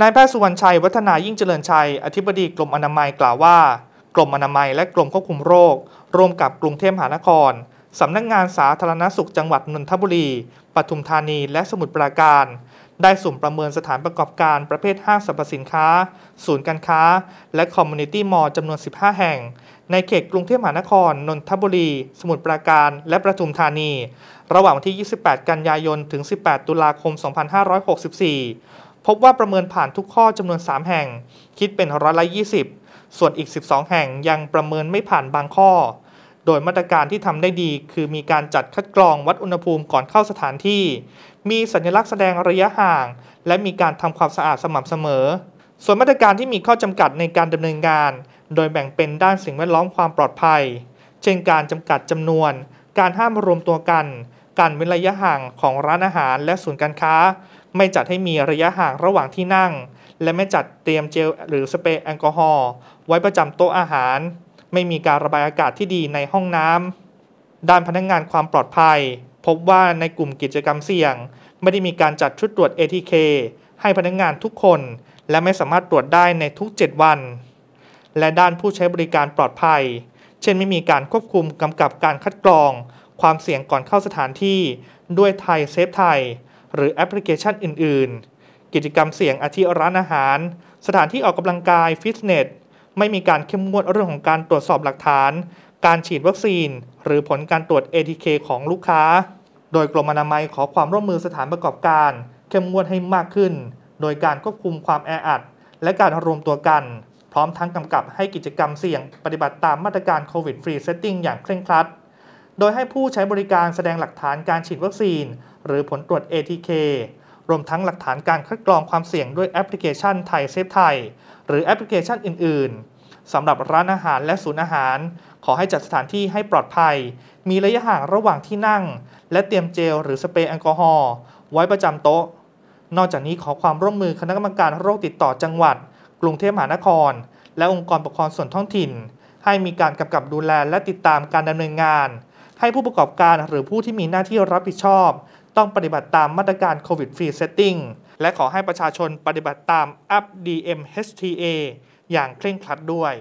นายแพทย์สุวรรณชัย วัฒนายิ่งเจริญชัยอธิบดีกรมอนามัยกล่าวว่า กรมอนามัยและกรมควบคุมโรคร่วมกับกรุงเทพมหานคร สำนักงงานสาธารณสุขจังหวัด นนทบุรีปทุมธานี และสมุทรปราการ ได้สุ่มประเมินสถานประกอบการประเภทห้างสรรพสินค้า ศูนย์การค้า และคอมมูนิตี้มอลล์จำนวน 15 แห่ง ในเขตกรุงเทพมหานคร นนทบุรี สมุทรปราการ และประทุมธานี ระหว่างวันที่ 28กันยายนถึง18ตุลาคม2564พบว่าประเมินผ่านทุกข้อจำนวน 3 แห่ง คิดเป็นร้อยละ 20 ส่วนอีก 12 แห่งยังประเมินไม่ผ่านบางข้อ โดยมาตรการที่ทำได้ดีคือมีการจัดคัดกรองวัดอุณหภูมิก่อนเข้าสถานที่ มีสัญลักษณ์แสดงระยะห่าง และมีการทำความสะอาดสม่ำเสมอ ส่วนมาตรการที่มีข้อจำกัดในการดำเนินงาน โดยแบ่งเป็นด้านสิ่งแวดล้อมความปลอดภัย เช่นการจำกัดจำนวน การห้ามรวมตัวกันการเว้นระยะห่างของร้านอาหารและศูนย์การค้า ไม่จัดให้มีระยะห่างระหว่างที่นั่ง และไม่จัดเตรียมเจลหรือสเปรย์แอลกอฮอล์ไว้ประจำโต๊ะอาหาร ไม่มีการระบายอากาศที่ดีในห้องน้ำด้านพนักงงานความปลอดภัย พบว่าในกลุ่มกิจกรรมเสี่ยง ไม่ได้มีการจัดชุดตรวจ ATK ให้พนักงงานทุกคน และไม่สามารถตรวจได้ในทุก 7 วัน และด้านผู้ใช้บริการปลอดภัย เช่นไม่มีการควบคุมกำกับการคัดกรองความเสี่ยงก่อนเข้าสถานที่ด้วยไทยเซฟไทย หรือแอปพลิเคชันอื่น ๆ กิจกรรมเสี่ยงอาทิร้านอาหาร สถานที่ออกกำลังกายฟิตเนสไม่มีการเข้มงวดเรื่องของการตรวจสอบหลักฐาน การฉีดวัคซีน หรือผลการตรวจ ATK ของลูกค้า โดยกรมอนามัยขอความร่วมมือสถานประกอบการ เข้มงวดให้มากขึ้น โดยการควบคุมความแออัดและการรวมตัวกันพร้อมทั้งกำกับให้กิจกรรมเสี่ยงปฏิบัติตามมาตรการโควิดฟรีเซตติ้งอย่างเคร่งครัดโดยให้ผู้ใช้บริการแสดงหลักฐานการฉีดวัคซีน หรือผลตรวจ ATK รวมทั้งหลักฐานการคัดกรองความเสี่ยงด้วยแอปพลิเคชันไทยเซฟไทย หรือแอปพลิเคชันอื่น ๆ สำหรับร้านอาหารและศูนย์อาหาร ขอให้จัดสถานที่ให้ปลอดภัย มีระยะห่างระหว่างที่นั่ง และเตรียมเจลหรือสเปรย์แอลกอฮอล์ไว้ประจำโต๊ะ นอกจากนี้ขอความร่วมมือคณะกรรมการโรคติดต่อจังหวัด กรุงเทพมหานคร และองค์กรปกครองส่วนท้องถิ่น ให้มีการกำกับดูแลและติดตามการดำเนินงานให้ผู้ประกอบการหรือผู้ที่มีหน้าที่รับผิดชอบต้องปฏิบัติตามมาตรการโควิดฟรีเซตติ้งและขอให้ประชาชนปฏิบัติตามอป d m h t a อย่างเคร่งครัดด้วย